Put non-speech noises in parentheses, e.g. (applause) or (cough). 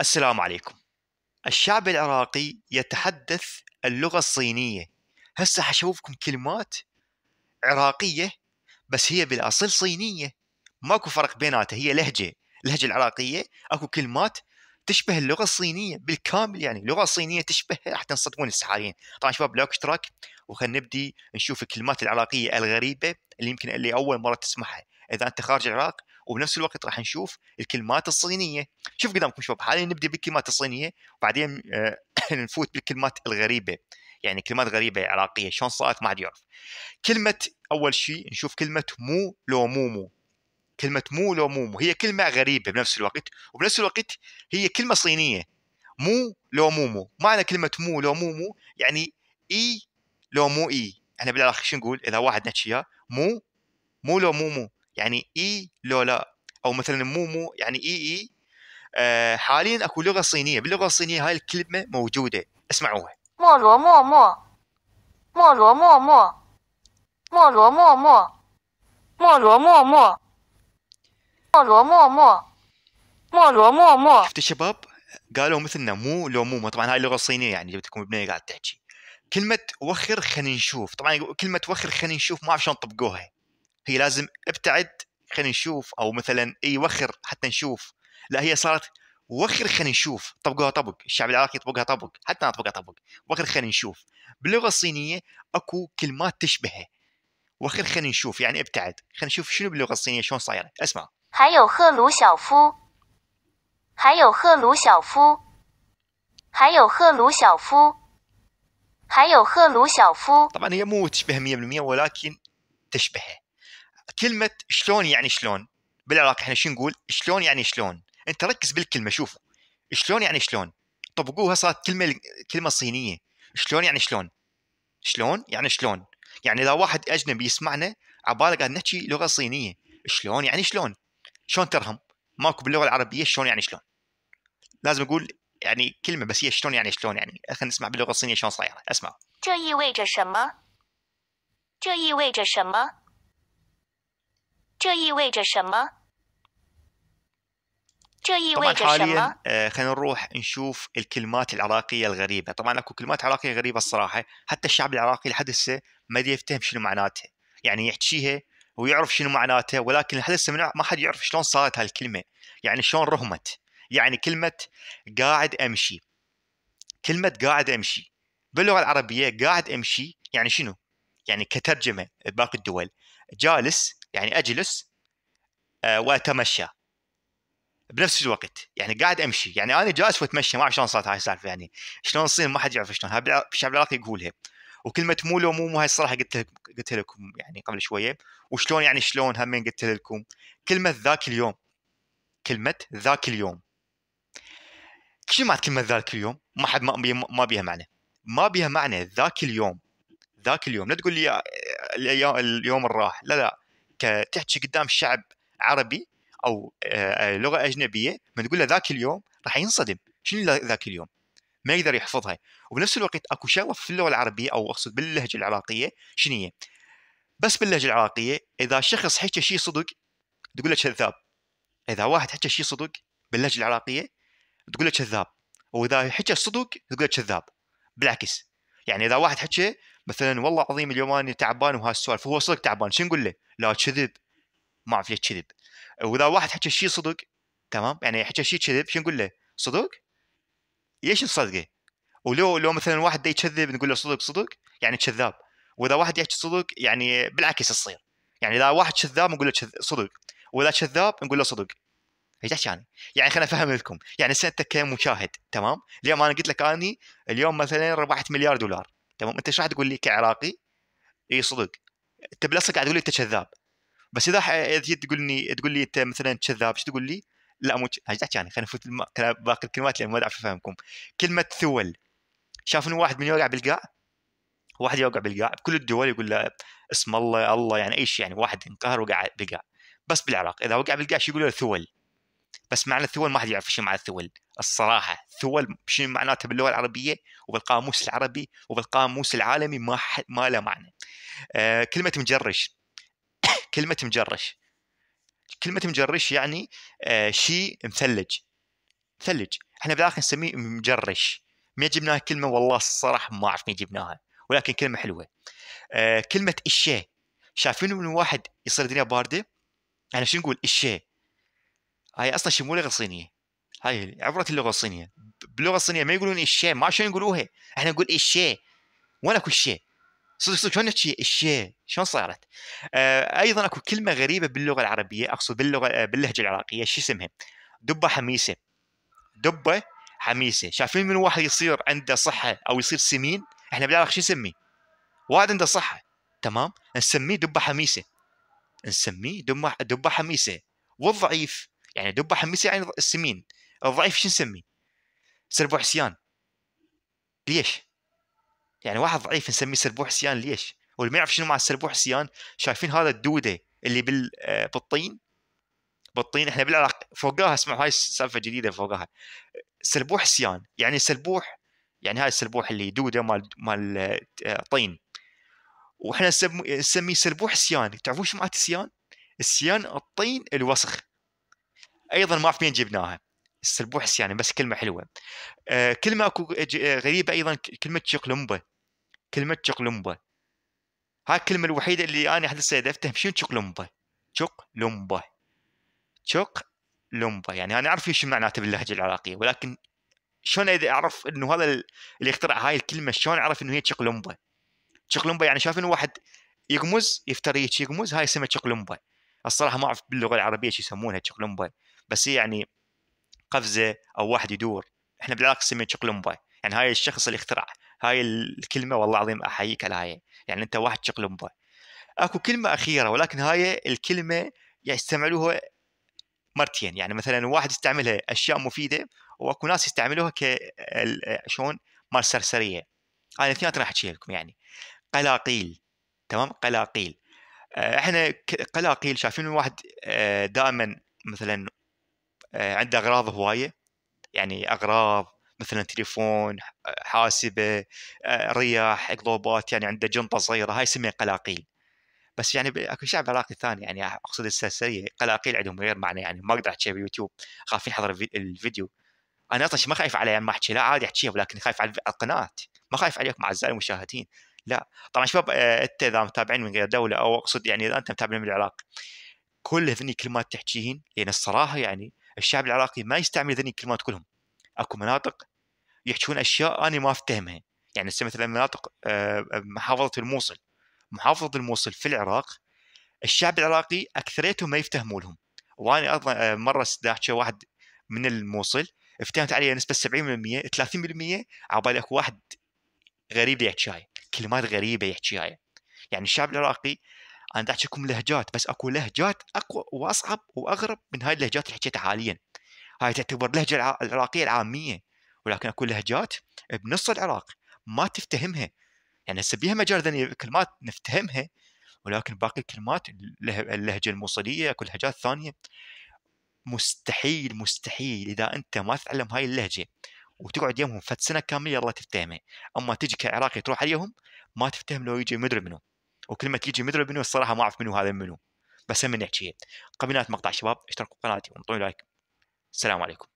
السلام عليكم الشعب العراقي يتحدث اللغة الصينية هسه حشوفكم كلمات عراقية بس هي بالأصل صينية ماكو فرق بيناتها هي لهجة اللهجة العراقية أكو كلمات تشبه اللغة الصينية بالكامل يعني اللغة الصينية تشبه راح تنصدمون هسه حاليا طبعا شباب لايك اشتراك وخلينا نبدي نشوف الكلمات العراقية الغريبة اللي يمكن اللي أول مرة تسمعها إذا أنت خارج العراق وبنفس الوقت راح نشوف الكلمات الصينيه شوف قدامكم شباب حاليا نبدا بالكلمات الصينيه وبعدين آه، (clears throat) نفوت بالكلمات الغريبه يعني كلمات غريبه عراقيه شلون صارت ما حد يعرف كلمه اول شيء نشوف كلمه مو لو مومو كلمه مو لو مومو هي كلمه غريبه بنفس الوقت وبنفس الوقت هي كلمه صينيه مو لو مومو معنى كلمه مو لو مومو يعني اي لو مو اي احنا بالعراق شو نقول اذا واحد نحكي مو مو لو مومو يعني اي لو لا او مثلا مو مو يعني اي اي آه حاليا اكو لغه صينيه باللغه الصينيه هاي الكلمه موجوده اسمعوها مو لو مو مو مو لو مو مو مو لو مو مو مو لو مو مو مو لو مو مو مو لو مو مو شفت الشباب قالوا مثلنا مو لو مو طبعا هاي اللغه الصينيه يعني جبت لكم بنيه قاعد تحكي كلمة وخر خلينا نشوف طبعا كلمة وخر خلينا نشوف ما اعرف شلون طبقوها هي لازم ابتعد خلينا نشوف او مثلا اي وخر حتى نشوف لا هي صارت وخر خلينا نشوف طبقوها طبق الشعب العراقي يطبقها طبق حتى انا اطبقها طبق وخر خلينا نشوف باللغه الصينيه اكو كلمات تشبهه وخر خلينا نشوف يعني ابتعد خلينا نشوف شنو باللغه الصينيه شلون صايره اسمع طبعا هي مو تشبه 100% ولكن تشبهه كلمه شلون يعني شلون بالعراق احنا شو نقول شلون يعني شلون انت ركز بالكلمه شوف شلون يعني شلون طبقوها صارت كلمه كلمه صينيه شلون يعني شلون شلون يعني شلون يعني اذا واحد اجنبي يسمعنا عباله قاعد نحكي لغه صينيه شلون يعني شلون شلون ترهم ماكو باللغه العربيه شلون يعني شلون لازم اقول يعني كلمه بس هي شلون يعني شلون يعني خلينا نسمع باللغه الصينيه شلون صايره اسمع 这意味着什么？这意味着什么？这意味着什么？这意味着什么？آه خلينا نروح نشوف الكلمات العراقية الغريبة، طبعا اكو كلمات عراقية غريبة الصراحة، حتى الشعب العراقي لحد هسه ما يفتهم شنو معناتها، يعني يحكيها ويعرف شنو معناتها ولكن لحد هسه ما حد يعرف شلون صارت هالكلمة، يعني شلون رهمت، يعني كلمة قاعد امشي. كلمة قاعد امشي باللغة العربية قاعد امشي يعني شنو؟ يعني كترجمة باقي الدول جالس يعني اجلس آه، واتمشى بنفس الوقت يعني قاعد امشي يعني انا جالس واتمشى ما اعرف شلون صارت هاي السالفه يعني شلون الصين ما حد يعرف شلون الشعب العراقي يقولها وكلمه مو لو مو مو هاي الصراحه قلت لك قلت لكم يعني قبل شويه وشلون يعني شلون همين قلت لكم كلمه ذاك اليوم كلمه ذاك اليوم شو معنى كلمه ذاك اليوم؟ ما حد ما, ما بيها معنى ما بيها معنى ذاك اليوم ذاك اليوم لا تقول لي اليوم الراح لا لا تحكي قدام شعب عربي او آه، آه، لغه اجنبيه ما تقول له ذاك اليوم راح ينصدم شنو ذاك اليوم ما يقدر يحفظها وبنفس الوقت اكو شغله في اللغه العربيه او اقصد باللهجه العراقيه شنو هي بس باللهجه العراقيه اذا شخص حكى شيء صدق تقول له كذاب اذا واحد حكى شيء صدق باللهجه العراقيه تقول له كذاب واذا حكى صدق تقول له كذاب بالعكس يعني اذا واحد حكى مثلا والله العظيم اليوم انا تعبان وهالسوالف هو صدق تعبان شو نقول له؟ لا كذب ما اعرف ليش كذب واذا واحد حكى شيء صدق تمام يعني حكى شيء كذب شو نقول له؟ صدق؟ ليش تصدقه؟ ولو لو مثلا واحد يكذب نقول له صدق صدق يعني كذاب واذا واحد يحكي صدق يعني بالعكس تصير يعني اذا واحد كذاب نقول له صدق واذا كذاب نقول له صدق ايش يعني؟ يعني خليني افهم لكم، يعني سنتك كمشاهد تمام؟ اليوم انا قلت لك اني اليوم مثلا ربحت مليار دولار تمام؟ انت ايش راح تقول لي كعراقي؟ اي صدق انت بالاصل قاعد تقول لي انت كذاب بس اذا اذا جيت لي تقول لي انت مثلا كذاب ايش تقول لي؟ لا مو ايش يعني خليني افوت باقي الكلمات لان ما اعرف افهمكم كلمه ثول شاف انه واحد من يوقع بالقاع واحد يوقع بالقاع بكل الدول يقول له اسم الله الله يعني ايش يعني واحد انقهر وقع بالقاع بس بالعراق اذا وقع بالقاع شو يقولوا له ثول بس معنى الثول ما حد يعرف شو معنى الثول الصراحه ثول شنو معناته باللغه العربيه وبالقاموس العربي وبالقاموس العالمي ما ح... ما له معنى آه كلمه مجرش (coughs) كلمه مجرش كلمه مجرش يعني آه شيء مثلج مثلج احنا بالاخر نسميه مجرش ما جبناها كلمه والله الصراحه ما اعرف مين جبناها ولكن كلمه حلوه آه كلمه الشيء شايفين من واحد يصير الدنيا بارده احنا يعني شو نقول الشيء هاي اصلا مو لغه صينيه هاي عبره اللغه الصينيه باللغه الصينيه ما يقولون الشيء ما شلون يقولوها احنا نقول الشيء وين اكو الشيء صدق صدق شلون نحكي الشيء شلون صارت آه ايضا اكو كلمه غريبه باللغه العربيه اقصد باللغه آه، باللهجه العراقيه شو اسمها دبه حميسه دبه حميسه شايفين من واحد يصير عنده صحه او يصير سمين احنا بالعراق شو نسميه واحد عنده صحه تمام نسميه دبه حميسه نسميه دبه دبه حميسه والضعيف يعني دبة حميسة يعني السمين الضعيف شو نسمي سربو سيان ليش؟ يعني واحد ضعيف نسميه سربو سيان ليش؟ واللي ما يعرف شنو مع سربو سيان شايفين هذا الدوده اللي بال آه، بالطين بالطين احنا بالعراق فوقاها اسمعوا هاي سالفه جديده فوقاها سلبوح سيان يعني سربوح يعني هاي السربوح اللي دوده مال مال آه، طين واحنا نسميه سلبوح سيان تعرفون شو معناته السيان؟ السيان الطين الوسخ ايضا ما اعرف مين جبناها السلبوح يعني بس كلمه حلوه آه كلمه اكو آه، غريبه ايضا كلمه شقلمبه كلمه شقلمبه هاي الكلمه الوحيده اللي انا هسه افتهم شنو شقلمبه شقلمبه شقلمبه يعني انا اعرف شو معناته باللهجه العراقيه ولكن شلون اذا اعرف انه هذا اللي اخترع هاي الكلمه شلون اعرف انه هي شقلمبه شقلمبه يعني شايف انه واحد يقمز يفتري يقمز هاي اسمها شقلمبه الصراحه ما اعرف باللغه العربيه شو يسمونها شقلمبه بس هي يعني قفزه او واحد يدور احنا بالعراق نسميه شقلمبه يعني هاي الشخص اللي اخترع هاي الكلمه والله العظيم احييك على هاي يعني انت واحد شقلمبه اكو كلمه اخيره ولكن هاي الكلمه يستعملوها مرتين يعني مثلا واحد يستعملها اشياء مفيده واكو ناس يستعملوها ك شلون مال سرسريه انا الاثنين راح احكي لكم يعني قلاقيل تمام قلاقيل آه، احنا قلاقيل شايفين الواحد آه، دائما مثلا آه، عنده اغراض هوايه يعني اغراض مثلا تليفون حاسبه آه، رياح اقلوبات يعني عنده جنطه صغيره هاي يسميها قلاقيل بس يعني اكو شعب عراقي ثاني يعني اقصد السلسليه قلاقيل عندهم غير معنى يعني ما اقدر احكيها باليوتيوب خافين يحضر الفيديو انا اصلا ما خايف على يعني ما احكي لا عادي احكيها ولكن خايف على القناه ما خايف عليكم اعزائي المشاهدين لا طبعا شباب آه، انت اذا متابعين من غير دوله او اقصد يعني اذا انت متابعين من العراق كل هذني كلمات تحكيهن لان يعني الصراحه يعني الشعب العراقي ما يستعمل ذني الكلمات كلهم اكو مناطق يحكون اشياء انا ما افتهمها يعني هسه مثلا مناطق آه، محافظه الموصل محافظه الموصل في العراق الشعب العراقي اكثريتهم ما يفتهمون لهم وانا ايضا آه، مره احكي واحد من الموصل افتهمت عليه نسبه 70% 30% على بالي اكو واحد غريب يحكي هاي كلمات غريبه يحكي هاي يعني الشعب العراقي انا احكي لكم لهجات بس اكو لهجات اقوى واصعب واغرب من هاي اللهجات اللي حكيتها حاليا هاي تعتبر اللهجه العراقيه العاميه ولكن اكو لهجات بنص العراق ما تفتهمها يعني هسه بيها مجال كلمات نفتهمها ولكن باقي الكلمات اللهجه الموصليه اكو لهجات ثانيه مستحيل مستحيل اذا انت ما تتعلم هاي اللهجه وتقعد يمهم فد سنه كامله يلا تفتهمها اما تجي كعراقي تروح عليهم ما تفتهم لو يجي مدري منو وكل ما تيجي مدري منو الصراحه ما اعرف منو هذا منو بس هم نحكي قبل مقطع شباب اشتركوا بقناتي وانطوني لايك السلام عليكم